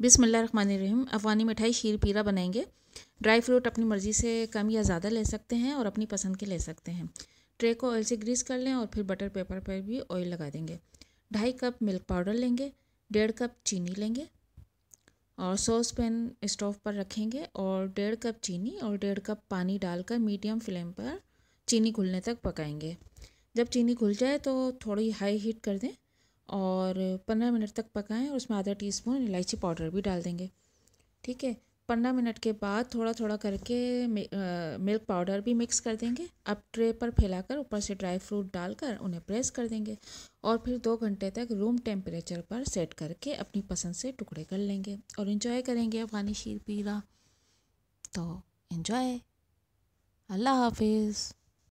बिसमीम अफ़ानी मिठाई शीर पीरा बनाएंगे ड्राई फ्रूट अपनी मर्ज़ी से कम या ज़्यादा ले सकते हैं और अपनी पसंद के ले सकते हैं ट्रे को ऑयल से ग्रीस कर लें और फिर बटर पेपर पर भी ऑयल लगा देंगे ढाई कप मिल्क पाउडर लेंगे डेढ़ कप चीनी लेंगे और सॉस पैन स्टोव पर रखेंगे और डेढ़ कप चीनी और डेढ़ कप पानी डालकर मीडियम फ्लेम पर चीनी घुलने तक पकाएंगे जब चीनी घुल जाए तो थोड़ी हाई हीट कर दें और पंद्रह मिनट तक पकाएं और उसमें आधा टी स्पून इलायची पाउडर भी डाल देंगे ठीक है पंद्रह मिनट के बाद थोड़ा थोड़ा करके मिल्क पाउडर भी मिक्स कर देंगे अब ट्रे पर फैलाकर ऊपर से ड्राई फ्रूट डालकर उन्हें प्रेस कर देंगे और फिर दो घंटे तक रूम टेम्परेचर पर सेट करके अपनी पसंद से टुकड़े कर लेंगे और इन्जॉय करेंगे अफ़गानी शीर पीरा तो इन्जॉय अल्लाह हाफिज़